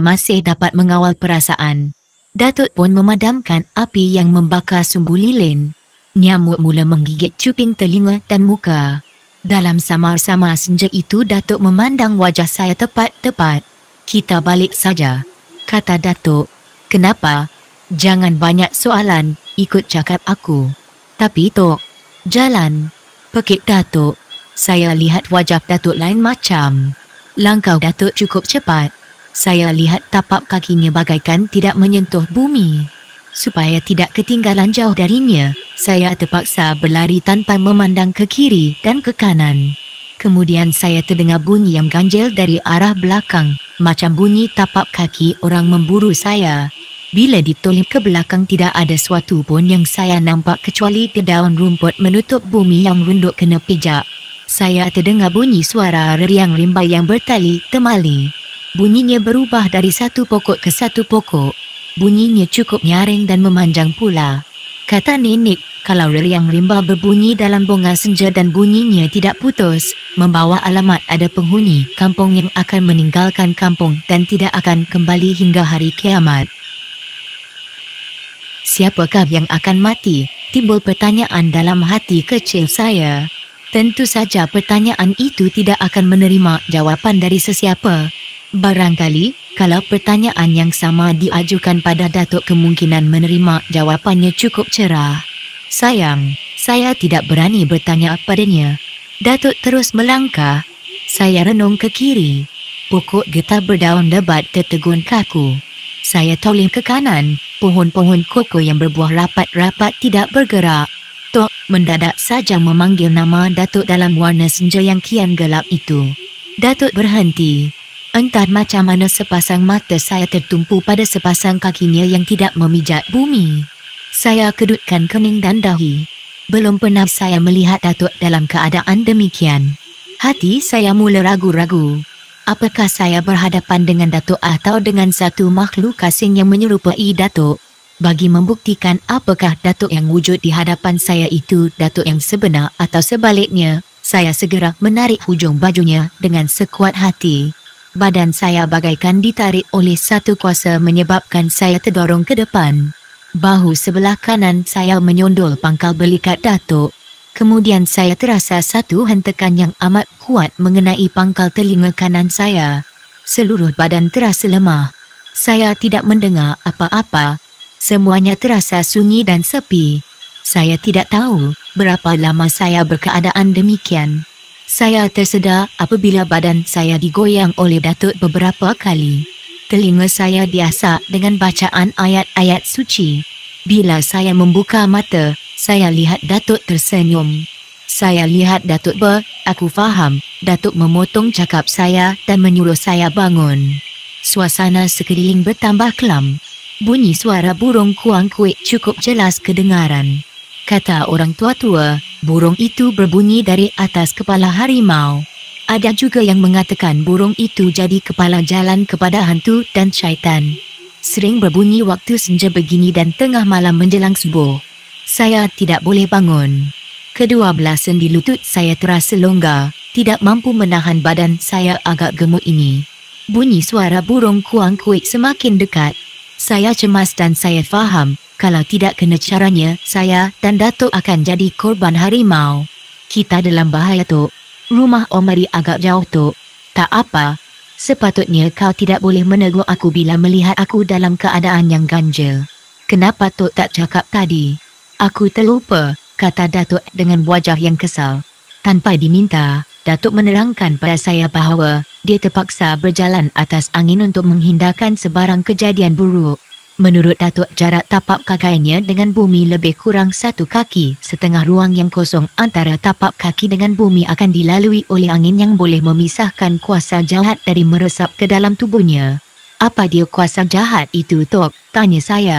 masih dapat mengawal perasaan. Datuk pun memadamkan api yang membakar sumbu lilin. Nyamuk mula menggigit cuping telinga dan muka. Dalam samar-samar senja itu Datuk memandang wajah saya tepat-tepat. Kita balik saja. Kata Datuk. Kenapa? Jangan banyak soalan, ikut cakap aku. Tapi Tok, jalan. Pekit Datuk. Saya lihat wajah Datuk lain macam. Langkah Datuk cukup cepat. Saya lihat tapak kakinya bagaikan tidak menyentuh bumi. Supaya tidak ketinggalan jauh darinya, saya terpaksa berlari tanpa memandang ke kiri dan ke kanan. Kemudian saya terdengar bunyi yang ganjil dari arah belakang, macam bunyi tapak kaki orang memburu saya. Bila ditolim ke belakang tidak ada sesuatu pun yang saya nampak kecuali dedaun rumput menutup bumi yang runduk kena pijak. Saya terdengar bunyi suara riang rimba yang bertali temali. Bunyinya berubah dari satu pokok ke satu pokok. Bunyinya cukup nyaring dan memanjang pula. Kata Nenek, kalau reliang rimba berbunyi dalam bunga senja dan bunyinya tidak putus, membawa alamat ada penghuni kampung yang akan meninggalkan kampung dan tidak akan kembali hingga hari kiamat. Siapakah yang akan mati? Timbul pertanyaan dalam hati kecil saya. Tentu saja pertanyaan itu tidak akan menerima jawapan dari sesiapa, Barangkali, kalau pertanyaan yang sama diajukan pada Datuk kemungkinan menerima jawapannya cukup cerah. Sayang, saya tidak berani bertanya padanya. Datuk terus melangkah. Saya renung ke kiri. Pokok getah berdaun lebat tertegun kaku. Saya toleh ke kanan. Pohon-pohon koko yang berbuah rapat-rapat tidak bergerak. Tok mendadak saja memanggil nama Datuk dalam warna senja yang kian gelap itu. Datuk berhenti. Entar macam mana sepasang mata saya tertumpu pada sepasang kakinya yang tidak memijak bumi. Saya kedutkan kening dan dahi. Belum pernah saya melihat Datuk dalam keadaan demikian. Hati saya mula ragu-ragu. Apakah saya berhadapan dengan Datuk atau dengan satu makhluk asing yang menyerupai Datuk? Bagi membuktikan apakah Datuk yang wujud di hadapan saya itu Datuk yang sebenar atau sebaliknya, saya segera menarik hujung bajunya dengan sekuat hati badan saya bagaikan ditarik oleh satu kuasa menyebabkan saya terdorong ke depan. Bahu sebelah kanan saya menyondol pangkal belikat datuk. Kemudian saya terasa satu hentakan yang amat kuat mengenai pangkal telinga kanan saya. Seluruh badan terasa lemah. Saya tidak mendengar apa-apa. Semuanya terasa sunyi dan sepi. Saya tidak tahu berapa lama saya berkeadaan demikian. Saya tersedar apabila badan saya digoyang oleh Datuk beberapa kali. Telinga saya biasa dengan bacaan ayat-ayat suci. Bila saya membuka mata, saya lihat Datuk tersenyum. Saya lihat Datuk ber, aku faham, Datuk memotong cakap saya dan menyuruh saya bangun. Suasana sekeliling bertambah kelam. Bunyi suara burung kuang kuik cukup jelas kedengaran. Kata orang tua-tua, burung itu berbunyi dari atas kepala harimau. Ada juga yang mengatakan burung itu jadi kepala jalan kepada hantu dan syaitan. Sering berbunyi waktu senja begini dan tengah malam menjelang subuh. Saya tidak boleh bangun. Kedua belas sendi lutut saya terasa longgar, tidak mampu menahan badan saya agak gemuk ini. Bunyi suara burung kuang kuik semakin dekat. Saya cemas dan saya faham kalau tidak kena caranya, saya dan Datuk akan jadi korban harimau. Kita dalam bahaya, Tok. Rumah Omari agak jauh, Tok. Tak apa. Sepatutnya kau tidak boleh menegur aku bila melihat aku dalam keadaan yang ganjil. Kenapa Tok tak cakap tadi? Aku terlupa, kata Datuk dengan wajah yang kesal. Tanpa diminta, Datuk menerangkan pada saya bahawa dia terpaksa berjalan atas angin untuk menghindarkan sebarang kejadian buruk. Menurut Datuk, jarak tapak kakainya dengan bumi lebih kurang satu kaki. Setengah ruang yang kosong antara tapak kaki dengan bumi akan dilalui oleh angin yang boleh memisahkan kuasa jahat dari meresap ke dalam tubuhnya. Apa dia kuasa jahat itu, Tok? Tanya saya.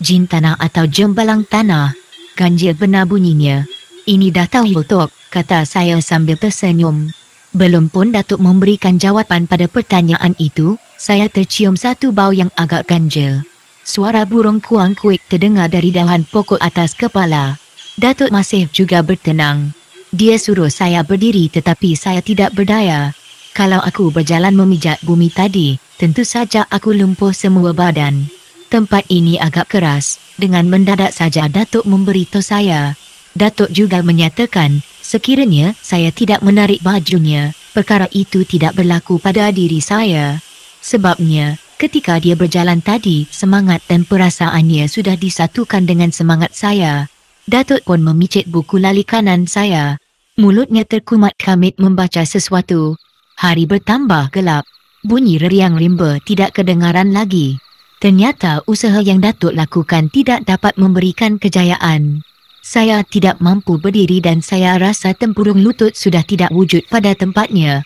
Jin tanah atau jembalang tanah? Ganjil benar bunyinya. Ini dah tahu, Tok, kata saya sambil tersenyum. Belum pun Datuk memberikan jawapan pada pertanyaan itu, saya tercium satu bau yang agak ganjil suara burung kuang kuik terdengar dari dahan pokok atas kepala. Datuk Masih juga bertenang. Dia suruh saya berdiri tetapi saya tidak berdaya. Kalau aku berjalan memijak bumi tadi, tentu saja aku lumpuh semua badan. Tempat ini agak keras, dengan mendadak saja Datuk memberitahu saya. Datuk juga menyatakan, sekiranya saya tidak menarik bajunya, perkara itu tidak berlaku pada diri saya. Sebabnya, Ketika dia berjalan tadi, semangat dan perasaannya sudah disatukan dengan semangat saya. Datuk pun memicit buku lali kanan saya. Mulutnya terkumat kamit membaca sesuatu. Hari bertambah gelap. Bunyi reriang rimba tidak kedengaran lagi. Ternyata usaha yang Datuk lakukan tidak dapat memberikan kejayaan. Saya tidak mampu berdiri dan saya rasa tempurung lutut sudah tidak wujud pada tempatnya.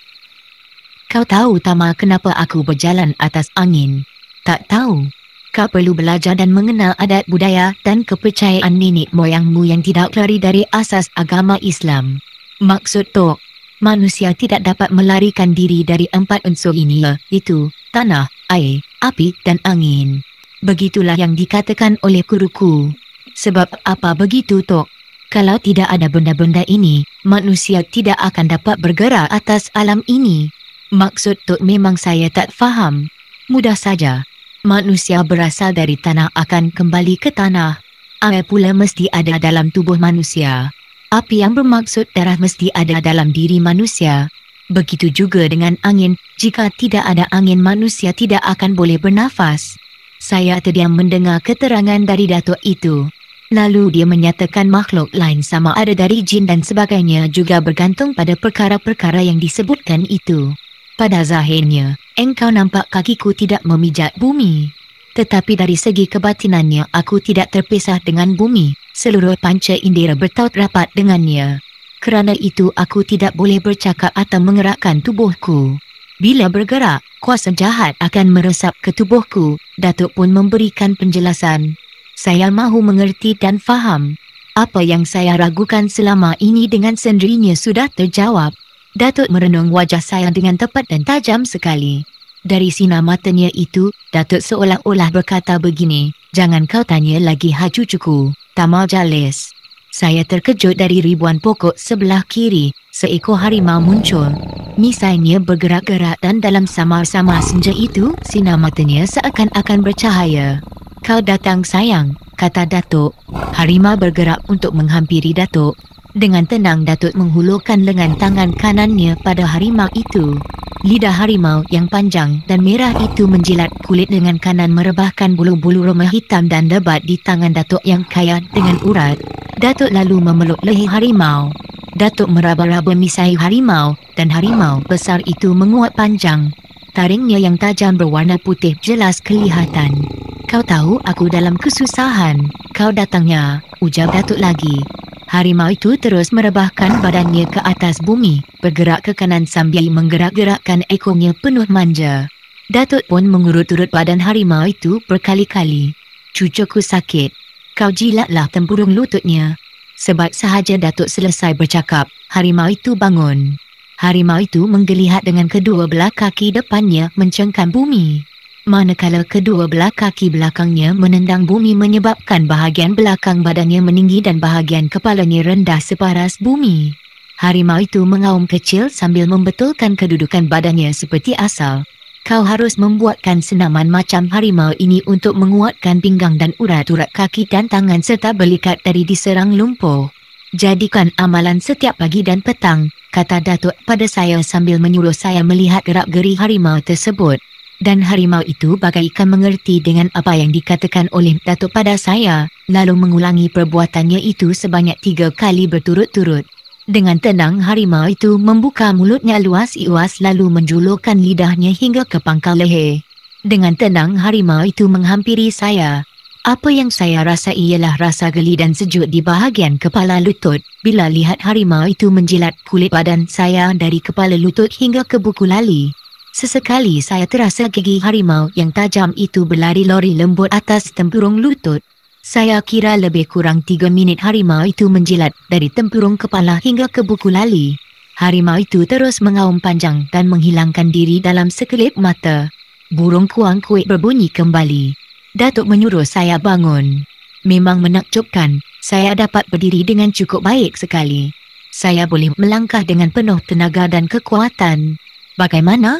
Kau tahu Tama kenapa aku berjalan atas angin? Tak tahu. Kau perlu belajar dan mengenal adat budaya dan kepercayaan nenek moyangmu yang tidak lari dari asas agama Islam. Maksud Tok, manusia tidak dapat melarikan diri dari empat unsur ini iaitu eh, tanah, air, api dan angin. Begitulah yang dikatakan oleh kuruku. Sebab apa begitu Tok? Kalau tidak ada benda-benda ini, manusia tidak akan dapat bergerak atas alam ini. Maksud Tut memang saya tak faham. Mudah saja. Manusia berasal dari tanah akan kembali ke tanah. Air pula mesti ada dalam tubuh manusia. Api yang bermaksud darah mesti ada dalam diri manusia. Begitu juga dengan angin. Jika tidak ada angin manusia tidak akan boleh bernafas. Saya terdiam mendengar keterangan dari Datuk itu. Lalu dia menyatakan makhluk lain sama ada dari jin dan sebagainya juga bergantung pada perkara-perkara yang disebutkan itu. Pada zahirnya, engkau nampak kakiku tidak memijat bumi. Tetapi dari segi kebatinannya aku tidak terpisah dengan bumi, seluruh panca indera bertaut rapat dengannya. Kerana itu aku tidak boleh bercakap atau mengerakkan tubuhku. Bila bergerak, kuasa jahat akan meresap ke tubuhku, Datuk pun memberikan penjelasan. Saya mahu mengerti dan faham. Apa yang saya ragukan selama ini dengan sendirinya sudah terjawab. Datuk merenung wajah saya dengan tepat dan tajam sekali. Dari sinar matanya itu, Datuk seolah-olah berkata begini, Jangan kau tanya lagi haju cuku, tamal jalis. Saya terkejut dari ribuan pokok sebelah kiri, seekor harimau muncul. Misainya bergerak-gerak dan dalam sama-sama senja itu, sinar matanya seakan-akan bercahaya. Kau datang sayang, kata Datuk. Harimau bergerak untuk menghampiri Datuk, dengan tenang Datuk menghulurkan lengan tangan kanannya pada harimau itu. Lidah harimau yang panjang dan merah itu menjilat kulit dengan kanan merebahkan bulu-bulu remah hitam dan lebat di tangan Datuk yang kaya dengan urat. Datuk lalu memeluk leher harimau. Datuk meraba-raba misai harimau dan harimau besar itu menguat panjang. Taringnya yang tajam berwarna putih jelas kelihatan. Kau tahu aku dalam kesusahan. Kau datangnya, ujar Datuk lagi. Harimau itu terus merebahkan badannya ke atas bumi, bergerak ke kanan sambil menggerak-gerakkan ekornya penuh manja. Datuk pun mengurut-urut badan harimau itu berkali-kali. Cucuku sakit. Kau jilatlah tempurung lututnya. Sebab sahaja Datuk selesai bercakap, harimau itu bangun. Harimau itu menggelihat dengan kedua belah kaki depannya mencengkam bumi manakala kedua belah kaki belakangnya menendang bumi menyebabkan bahagian belakang badannya meninggi dan bahagian kepalanya rendah separas bumi. Harimau itu mengaum kecil sambil membetulkan kedudukan badannya seperti asal. Kau harus membuatkan senaman macam harimau ini untuk menguatkan pinggang dan urat-urat kaki dan tangan serta belikat dari diserang lumpur. Jadikan amalan setiap pagi dan petang, kata Datuk pada saya sambil menyuruh saya melihat gerak-geri harimau tersebut dan harimau itu bagaikan mengerti dengan apa yang dikatakan oleh Datuk pada saya, lalu mengulangi perbuatannya itu sebanyak tiga kali berturut-turut. Dengan tenang harimau itu membuka mulutnya luas iwas lalu menjulurkan lidahnya hingga ke pangkal leher. Dengan tenang harimau itu menghampiri saya. Apa yang saya rasa ialah rasa geli dan sejuk di bahagian kepala lutut bila lihat harimau itu menjilat kulit badan saya dari kepala lutut hingga ke buku lali. Sesekali saya terasa gigi harimau yang tajam itu berlari-lari lembut atas tempurung lutut. Saya kira lebih kurang tiga minit harimau itu menjilat dari tempurung kepala hingga ke buku lali. Harimau itu terus mengaum panjang dan menghilangkan diri dalam sekelip mata. Burung kuang kuit berbunyi kembali. Datuk menyuruh saya bangun. Memang menakjubkan, saya dapat berdiri dengan cukup baik sekali. Saya boleh melangkah dengan penuh tenaga dan kekuatan. Bagaimana?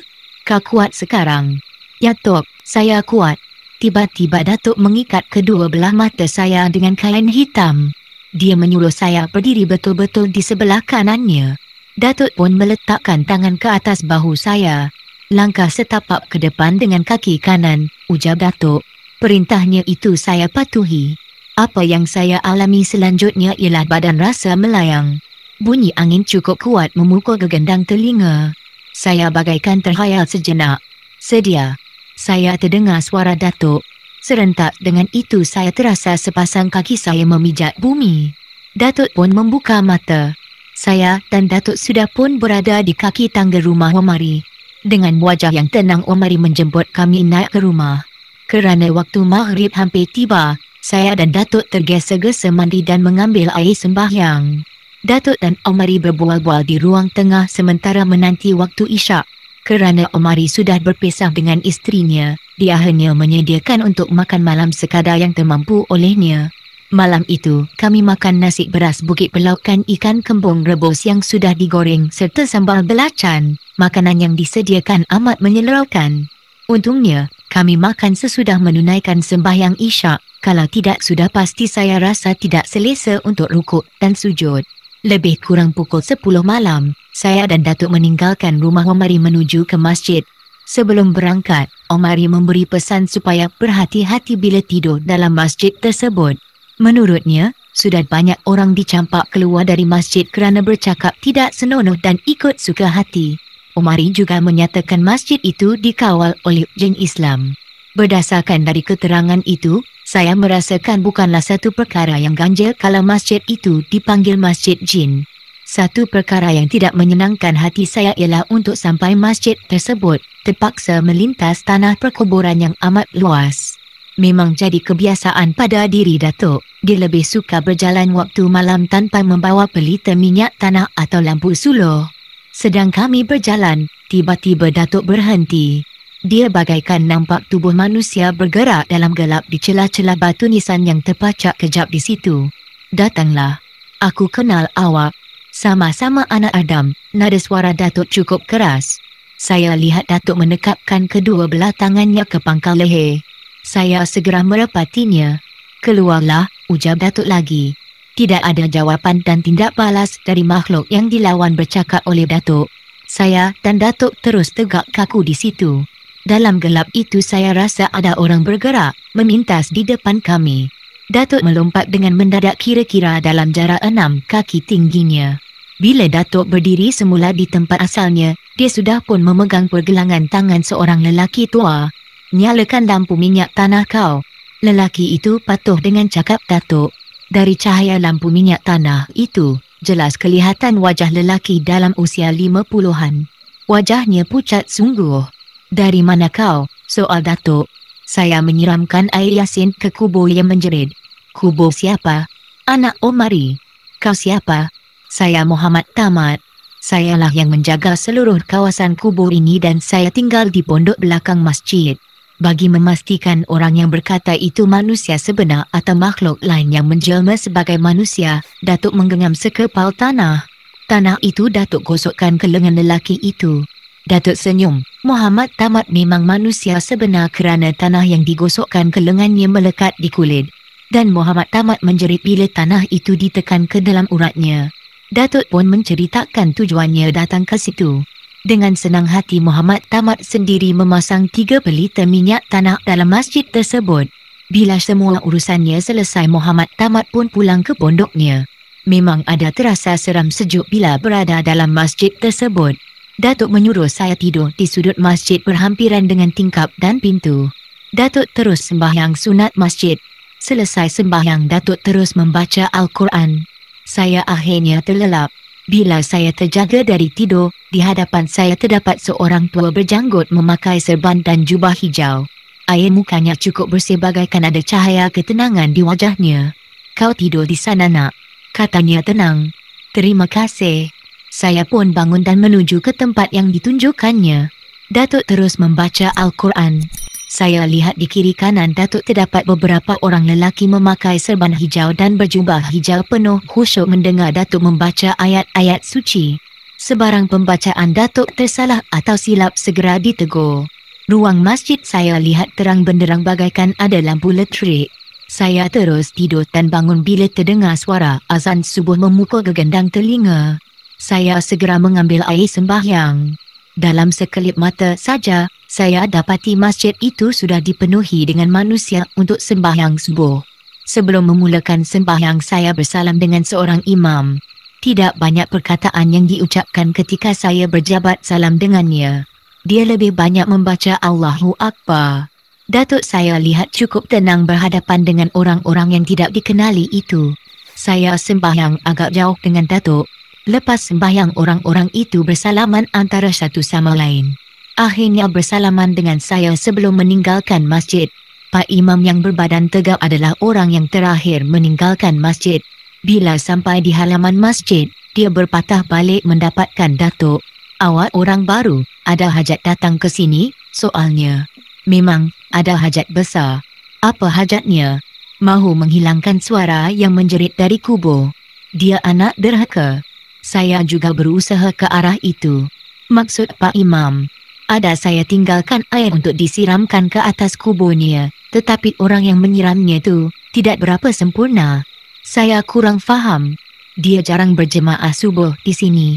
Adakah kuat sekarang? Ya Tok, saya kuat. Tiba-tiba Datuk mengikat kedua belah mata saya dengan kain hitam. Dia menyuruh saya berdiri betul-betul di sebelah kanannya. Datuk pun meletakkan tangan ke atas bahu saya. Langkah setapak ke depan dengan kaki kanan, ujar Datuk. Perintahnya itu saya patuhi. Apa yang saya alami selanjutnya ialah badan rasa melayang. Bunyi angin cukup kuat memukul gegendang telinga saya bagaikan terhayal sejenak. Sedia. Saya terdengar suara Datuk. Serentak dengan itu saya terasa sepasang kaki saya memijat bumi. Datuk pun membuka mata. Saya dan Datuk sudah pun berada di kaki tangga rumah Omari. Dengan wajah yang tenang Omari menjemput kami naik ke rumah. Kerana waktu maghrib hampir tiba, saya dan Datuk tergesa-gesa mandi dan mengambil air sembahyang. Datuk dan Omari berbual-bual di ruang tengah sementara menanti waktu isyak. Kerana Omari sudah berpisah dengan istrinya, dia hanya menyediakan untuk makan malam sekadar yang termampu olehnya. Malam itu, kami makan nasi beras bukit pelaukan ikan kembung rebus yang sudah digoreng serta sambal belacan. Makanan yang disediakan amat menyelerakan. Untungnya, kami makan sesudah menunaikan sembahyang isyak. Kalau tidak sudah pasti saya rasa tidak selesa untuk rukuk dan sujud. Lebih kurang pukul 10 malam, saya dan Datuk meninggalkan rumah Omari menuju ke masjid. Sebelum berangkat, Omari memberi pesan supaya berhati-hati bila tidur dalam masjid tersebut. Menurutnya, sudah banyak orang dicampak keluar dari masjid kerana bercakap tidak senonoh dan ikut suka hati. Omari juga menyatakan masjid itu dikawal oleh jin Islam. Berdasarkan dari keterangan itu, saya merasakan bukanlah satu perkara yang ganjil kalau masjid itu dipanggil Masjid Jin. Satu perkara yang tidak menyenangkan hati saya ialah untuk sampai masjid tersebut, terpaksa melintas tanah perkuburan yang amat luas. Memang jadi kebiasaan pada diri Datuk, dia lebih suka berjalan waktu malam tanpa membawa pelita minyak tanah atau lampu suluh. Sedang kami berjalan, tiba-tiba Datuk berhenti dia bagaikan nampak tubuh manusia bergerak dalam gelap di celah-celah batu nisan yang terpacak kejap di situ. Datanglah. Aku kenal awak. Sama-sama anak Adam, nada suara Datuk cukup keras. Saya lihat Datuk menekapkan kedua belah tangannya ke pangkal leher. Saya segera merepatinya. Keluarlah, ujar Datuk lagi. Tidak ada jawapan dan tindak balas dari makhluk yang dilawan bercakap oleh Datuk. Saya dan Datuk terus tegak kaku di situ. Dalam gelap itu saya rasa ada orang bergerak, memintas di depan kami. Datuk melompat dengan mendadak kira-kira dalam jarak enam kaki tingginya. Bila Datuk berdiri semula di tempat asalnya, dia sudah pun memegang pergelangan tangan seorang lelaki tua. Nyalakan lampu minyak tanah kau. Lelaki itu patuh dengan cakap Datuk. Dari cahaya lampu minyak tanah itu, jelas kelihatan wajah lelaki dalam usia lima puluhan. Wajahnya pucat sungguh. Dari mana kau, soal Datuk? Saya menyiramkan air yasin ke kubu yang menjerit. Kubu siapa? Anak Omari. Kau siapa? Saya Muhammad Tamat. Sayalah yang menjaga seluruh kawasan kubur ini dan saya tinggal di pondok belakang masjid. Bagi memastikan orang yang berkata itu manusia sebenar atau makhluk lain yang menjelma sebagai manusia, Datuk menggenggam sekepal tanah. Tanah itu Datuk gosokkan ke lengan lelaki itu. Datuk senyum, Muhammad Tamat memang manusia sebenar kerana tanah yang digosokkan ke lengannya melekat di kulit. Dan Muhammad Tamat menjerit bila tanah itu ditekan ke dalam uratnya. Datuk pun menceritakan tujuannya datang ke situ. Dengan senang hati Muhammad Tamat sendiri memasang tiga pelita minyak tanah dalam masjid tersebut. Bila semua urusannya selesai Muhammad Tamat pun pulang ke pondoknya. Memang ada terasa seram sejuk bila berada dalam masjid tersebut. Datuk menyuruh saya tidur di sudut masjid berhampiran dengan tingkap dan pintu. Datuk terus sembahyang sunat masjid. Selesai sembahyang Datuk terus membaca Al-Quran. Saya akhirnya terlelap. Bila saya terjaga dari tidur, di hadapan saya terdapat seorang tua berjanggut memakai serban dan jubah hijau. Air mukanya cukup bersih bagaikan ada cahaya ketenangan di wajahnya. Kau tidur di sana nak? Katanya tenang. Terima kasih. Saya pun bangun dan menuju ke tempat yang ditunjukkannya. Datuk terus membaca Al-Quran. Saya lihat di kiri kanan Datuk terdapat beberapa orang lelaki memakai serban hijau dan berjubah hijau penuh khusyuk mendengar Datuk membaca ayat-ayat suci. Sebarang pembacaan Datuk tersalah atau silap segera ditegur. Ruang masjid saya lihat terang benderang bagaikan ada lampu letrik. Saya terus tidur dan bangun bila terdengar suara azan subuh memukul gegendang telinga saya segera mengambil air sembahyang. Dalam sekelip mata saja, saya dapati masjid itu sudah dipenuhi dengan manusia untuk sembahyang subuh. Sebelum memulakan sembahyang saya bersalam dengan seorang imam. Tidak banyak perkataan yang diucapkan ketika saya berjabat salam dengannya. Dia lebih banyak membaca Allahu Akbar. Datuk saya lihat cukup tenang berhadapan dengan orang-orang yang tidak dikenali itu. Saya sembahyang agak jauh dengan Datuk. Lepas sembahyang orang-orang itu bersalaman antara satu sama lain. Akhirnya bersalaman dengan saya sebelum meninggalkan masjid. Pak Imam yang berbadan tegap adalah orang yang terakhir meninggalkan masjid. Bila sampai di halaman masjid, dia berpatah balik mendapatkan Datuk. Awak orang baru, ada hajat datang ke sini? Soalnya, memang, ada hajat besar. Apa hajatnya? Mahu menghilangkan suara yang menjerit dari kubur. Dia anak derhaka saya juga berusaha ke arah itu. Maksud Pak Imam, ada saya tinggalkan air untuk disiramkan ke atas kuburnya, tetapi orang yang menyiramnya itu tidak berapa sempurna. Saya kurang faham. Dia jarang berjemaah subuh di sini.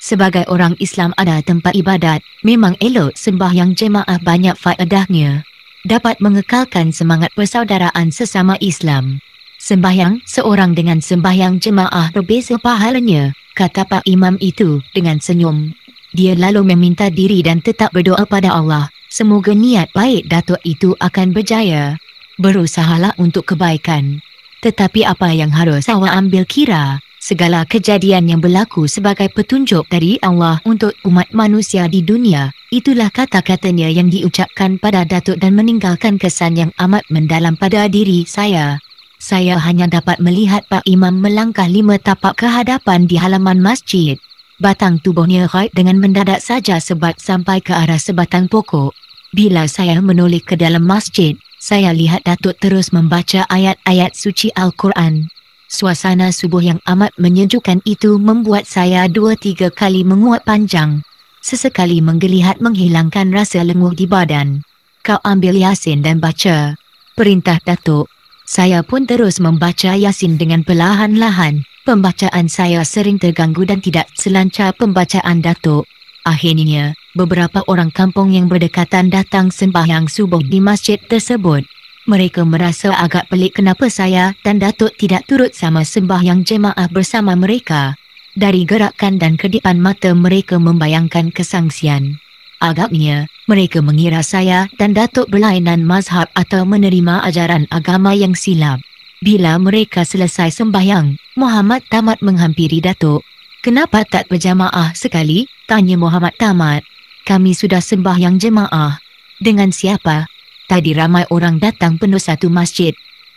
Sebagai orang Islam ada tempat ibadat, memang elok sembahyang jemaah banyak faedahnya. Dapat mengekalkan semangat persaudaraan sesama Islam. Sembahyang seorang dengan sembahyang jemaah berbeza pahalanya kata Pak Imam itu dengan senyum. Dia lalu meminta diri dan tetap berdoa pada Allah, semoga niat baik Datuk itu akan berjaya. Berusahalah untuk kebaikan. Tetapi apa yang harus awak ambil kira, segala kejadian yang berlaku sebagai petunjuk dari Allah untuk umat manusia di dunia, itulah kata-katanya yang diucapkan pada Datuk dan meninggalkan kesan yang amat mendalam pada diri saya saya hanya dapat melihat Pak Imam melangkah lima tapak ke hadapan di halaman masjid. Batang tubuhnya raib dengan mendadak saja sebat sampai ke arah sebatang pokok. Bila saya menoleh ke dalam masjid, saya lihat Datuk terus membaca ayat-ayat suci Al-Quran. Suasana subuh yang amat menyejukkan itu membuat saya dua tiga kali menguat panjang. Sesekali menggelihat menghilangkan rasa lenguh di badan. Kau ambil yasin dan baca. Perintah Datuk. Saya pun terus membaca Yasin dengan perlahan-lahan. Pembacaan saya sering terganggu dan tidak selancar pembacaan Datuk. Akhirnya, beberapa orang kampung yang berdekatan datang sembahyang subuh di masjid tersebut. Mereka merasa agak pelik kenapa saya dan Datuk tidak turut sama sembahyang jemaah bersama mereka. Dari gerakan dan kedipan mata mereka membayangkan kesangsian. Agaknya, mereka mengira saya dan Datuk berlainan mazhab atau menerima ajaran agama yang silap. Bila mereka selesai sembahyang, Muhammad Tamat menghampiri Datuk. Kenapa tak berjamaah sekali? Tanya Muhammad Tamat. Kami sudah sembahyang jemaah. Dengan siapa? Tadi ramai orang datang penuh satu masjid.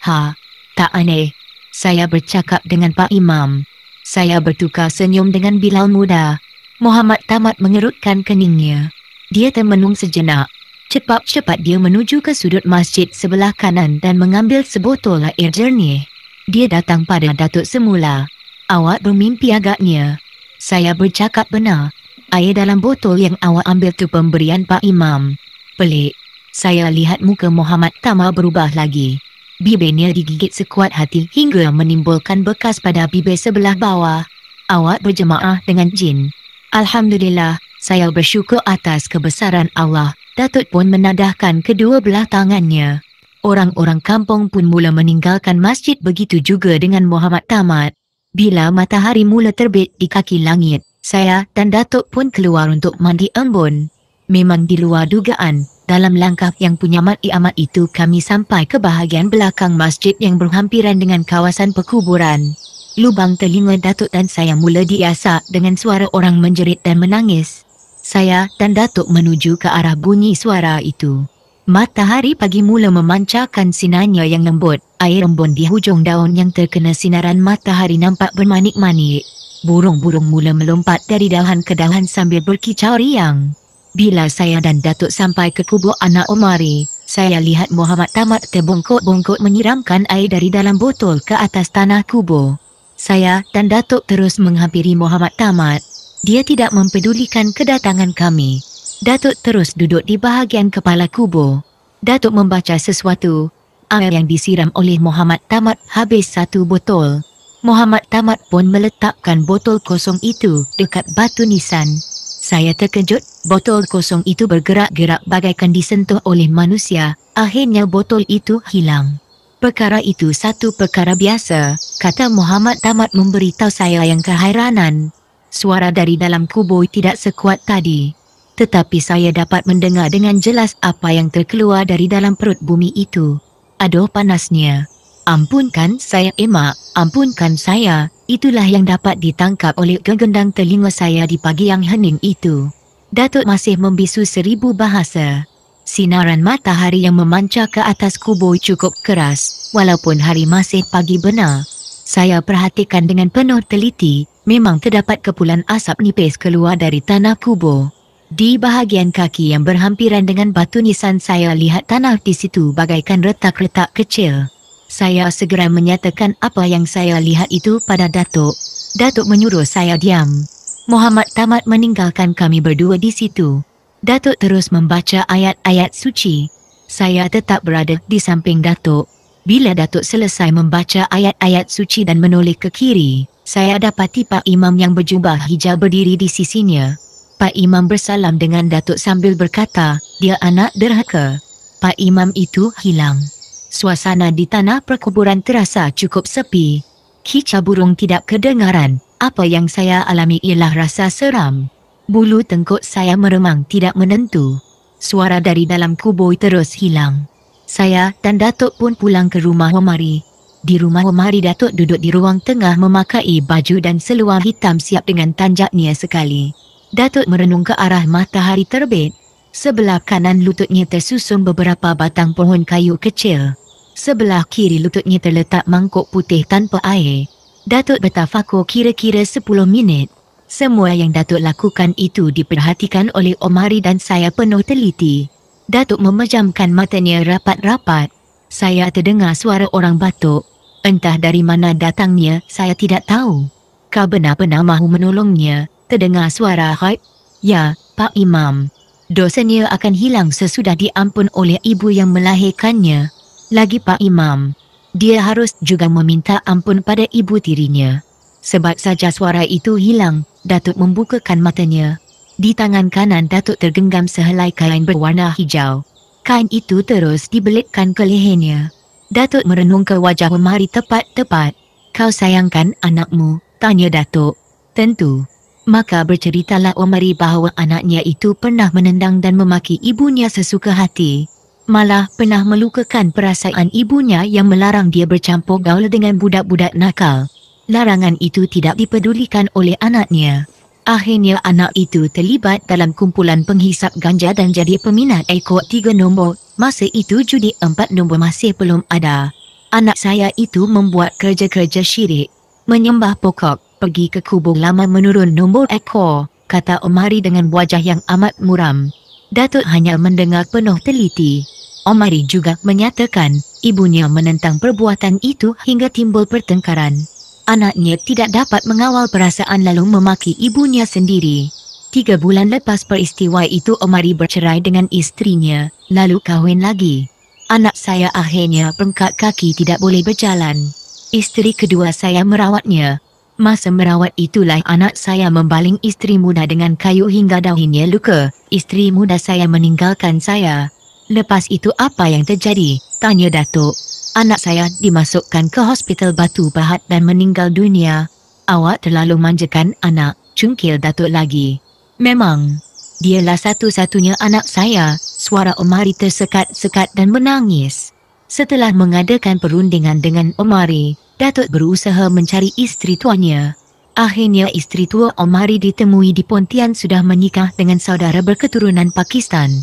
Ha, tak aneh. Saya bercakap dengan Pak Imam. Saya bertukar senyum dengan Bilal Muda. Muhammad Tamat mengerutkan keningnya. Dia termenung sejenak. Cepat-cepat dia menuju ke sudut masjid sebelah kanan dan mengambil sebotol air jernih. Dia datang pada Datuk semula. Awak bermimpi agaknya. Saya bercakap benar. Air dalam botol yang awak ambil tu pemberian Pak Imam. Pelik. Saya lihat muka Muhammad Tama berubah lagi. Bibirnya digigit sekuat hati hingga menimbulkan bekas pada bibir sebelah bawah. Awak berjemaah dengan jin. Alhamdulillah. Saya bersyukur atas kebesaran Allah. Datuk pun menadahkan kedua belah tangannya. Orang-orang kampung pun mula meninggalkan masjid begitu juga dengan Muhammad Tamat. Bila matahari mula terbit di kaki langit, saya dan Datuk pun keluar untuk mandi embun. Memang di luar dugaan, dalam langkah yang punya mati amat itu kami sampai ke bahagian belakang masjid yang berhampiran dengan kawasan perkuburan. Lubang telinga Datuk dan saya mula diasak dengan suara orang menjerit dan menangis saya dan Datuk menuju ke arah bunyi suara itu. Matahari pagi mula memancarkan sinarnya yang lembut, air embun di hujung daun yang terkena sinaran matahari nampak bermanik-manik. Burung-burung mula melompat dari dahan ke dahan sambil berkicau riang. Bila saya dan Datuk sampai ke kubur anak Omari, saya lihat Muhammad Tamat terbongkok bongkot menyiramkan air dari dalam botol ke atas tanah kubur. Saya dan Datuk terus menghampiri Muhammad Tamat. Dia tidak mempedulikan kedatangan kami. Datuk terus duduk di bahagian kepala kubur. Datuk membaca sesuatu. Air yang disiram oleh Muhammad Tamat habis satu botol. Muhammad Tamat pun meletakkan botol kosong itu dekat batu nisan. Saya terkejut, botol kosong itu bergerak-gerak bagaikan disentuh oleh manusia. Akhirnya botol itu hilang. Perkara itu satu perkara biasa, kata Muhammad Tamat memberitahu saya yang keheranan suara dari dalam kubur tidak sekuat tadi. Tetapi saya dapat mendengar dengan jelas apa yang terkeluar dari dalam perut bumi itu. Aduh panasnya. Ampunkan saya Emma, ampunkan saya, itulah yang dapat ditangkap oleh gegendang telinga saya di pagi yang hening itu. Datuk masih membisu seribu bahasa. Sinaran matahari yang memancar ke atas kubur cukup keras, walaupun hari masih pagi benar. Saya perhatikan dengan penuh teliti, memang terdapat kepulan asap nipis keluar dari tanah kubur. Di bahagian kaki yang berhampiran dengan batu nisan saya lihat tanah di situ bagaikan retak-retak kecil. Saya segera menyatakan apa yang saya lihat itu pada Datuk. Datuk menyuruh saya diam. Muhammad tamat meninggalkan kami berdua di situ. Datuk terus membaca ayat-ayat suci. Saya tetap berada di samping Datuk. Bila Datuk selesai membaca ayat-ayat suci dan menoleh ke kiri, saya dapati Pak Imam yang berjubah hijau berdiri di sisinya. Pak Imam bersalam dengan Datuk sambil berkata, dia anak derhaka. Pak Imam itu hilang. Suasana di tanah perkuburan terasa cukup sepi. Kicau burung tidak kedengaran, apa yang saya alami ialah rasa seram. Bulu tengkuk saya meremang tidak menentu. Suara dari dalam kubur terus hilang saya dan Datuk pun pulang ke rumah Omari. Di rumah Omari Datuk duduk di ruang tengah memakai baju dan seluar hitam siap dengan tanjaknya sekali. Datuk merenung ke arah matahari terbit. Sebelah kanan lututnya tersusun beberapa batang pohon kayu kecil. Sebelah kiri lututnya terletak mangkuk putih tanpa air. Datuk bertafakur kira-kira 10 minit. Semua yang Datuk lakukan itu diperhatikan oleh Omari dan saya penuh teliti. Datuk memejamkan matanya rapat-rapat. Saya terdengar suara orang batuk. Entah dari mana datangnya, saya tidak tahu. Kau benar-benar mahu menolongnya, terdengar suara haib. Ya, Pak Imam. Dosanya akan hilang sesudah diampun oleh ibu yang melahirkannya. Lagi Pak Imam. Dia harus juga meminta ampun pada ibu tirinya. Sebab saja suara itu hilang, Datuk membukakan matanya, di tangan kanan Datuk tergenggam sehelai kain berwarna hijau. Kain itu terus dibelitkan ke lehernya. Datuk merenung ke wajah Umari tepat-tepat. Kau sayangkan anakmu, tanya Datuk. Tentu. Maka berceritalah Umari bahawa anaknya itu pernah menendang dan memaki ibunya sesuka hati. Malah pernah melukakan perasaan ibunya yang melarang dia bercampur gaul dengan budak-budak nakal. Larangan itu tidak dipedulikan oleh anaknya. Akhirnya anak itu terlibat dalam kumpulan penghisap ganja dan jadi peminat ekor tiga nombor. Masa itu judi empat nombor masih belum ada. Anak saya itu membuat kerja-kerja syirik. Menyembah pokok, pergi ke kubur lama menurun nombor ekor, kata Omari dengan wajah yang amat muram. Datuk hanya mendengar penuh teliti. Omari juga menyatakan, ibunya menentang perbuatan itu hingga timbul pertengkaran anaknya tidak dapat mengawal perasaan lalu memaki ibunya sendiri. Tiga bulan lepas peristiwa itu Omari bercerai dengan istrinya, lalu kahwin lagi. Anak saya akhirnya bengkak kaki tidak boleh berjalan. Istri kedua saya merawatnya. Masa merawat itulah anak saya membaling isteri muda dengan kayu hingga dahinya luka. Isteri muda saya meninggalkan saya. Lepas itu apa yang terjadi? Tanya Datuk anak saya dimasukkan ke hospital Batu Pahat dan meninggal dunia. Awak terlalu manjakan anak, cungkil Datuk lagi. Memang, dialah satu-satunya anak saya, suara Omari tersekat-sekat dan menangis. Setelah mengadakan perundingan dengan Omari, Datuk berusaha mencari istri tuanya. Akhirnya istri tua Omari ditemui di Pontian sudah menikah dengan saudara berketurunan Pakistan.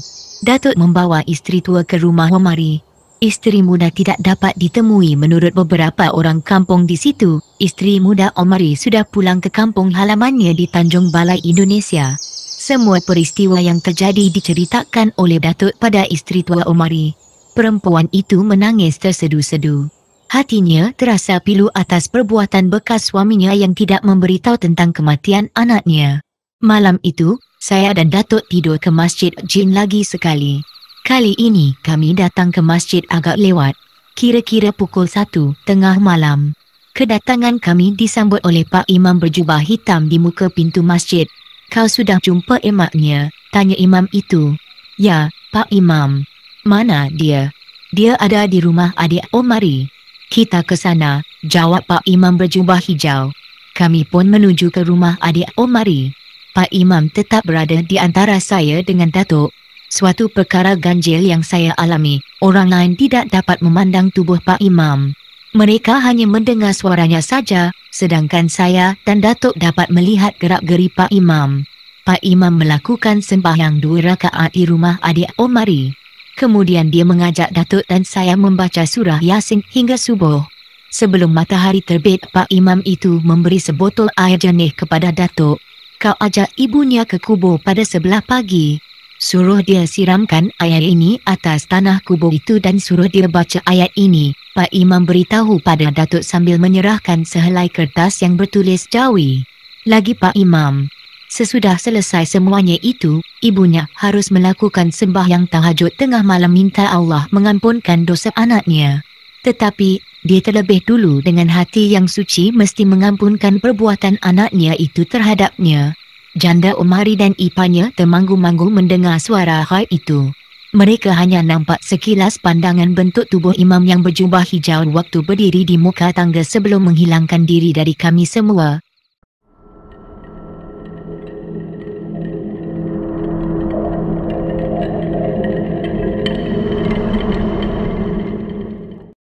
Datuk membawa istri tua ke rumah Omari, Isteri muda tidak dapat ditemui menurut beberapa orang kampung di situ. Isteri muda Omari sudah pulang ke kampung halamannya di Tanjung Balai Indonesia. Semua peristiwa yang terjadi diceritakan oleh Datuk pada isteri tua Omari. Perempuan itu menangis tersedu-sedu. Hatinya terasa pilu atas perbuatan bekas suaminya yang tidak memberitahu tentang kematian anaknya. Malam itu, saya dan Datuk tidur ke Masjid Jin lagi sekali. Kali ini kami datang ke masjid agak lewat, kira-kira pukul 1 tengah malam. Kedatangan kami disambut oleh Pak Imam berjubah hitam di muka pintu masjid. Kau sudah jumpa emaknya, tanya Imam itu. Ya, Pak Imam. Mana dia? Dia ada di rumah adik Omari. Oh, Kita ke sana, jawab Pak Imam berjubah hijau. Kami pun menuju ke rumah adik Omari. Oh, Pak Imam tetap berada di antara saya dengan Datuk. Suatu perkara ganjil yang saya alami, orang lain tidak dapat memandang tubuh Pak Imam. Mereka hanya mendengar suaranya saja, sedangkan saya dan Datuk dapat melihat gerak-geri Pak Imam. Pak Imam melakukan sembahyang dua rakaat di rumah adik Omari. Kemudian dia mengajak Datuk dan saya membaca surah Yasin hingga subuh. Sebelum matahari terbit, Pak Imam itu memberi sebotol air jernih kepada Datuk. Kau ajak ibunya ke kubur pada sebelah pagi. Suruh dia siramkan ayat ini atas tanah kubur itu dan suruh dia baca ayat ini. Pak Imam beritahu pada Datuk sambil menyerahkan sehelai kertas yang bertulis Jawi. Lagi Pak Imam, sesudah selesai semuanya itu, ibunya harus melakukan sembahyang tahajud tengah malam minta Allah mengampunkan dosa anaknya. Tetapi, dia terlebih dulu dengan hati yang suci mesti mengampunkan perbuatan anaknya itu terhadapnya. Janda Omari dan ipanya termanggung-manggung mendengar suara Hai itu. Mereka hanya nampak sekilas pandangan bentuk tubuh imam yang berjubah hijau waktu berdiri di muka tangga sebelum menghilangkan diri dari kami semua.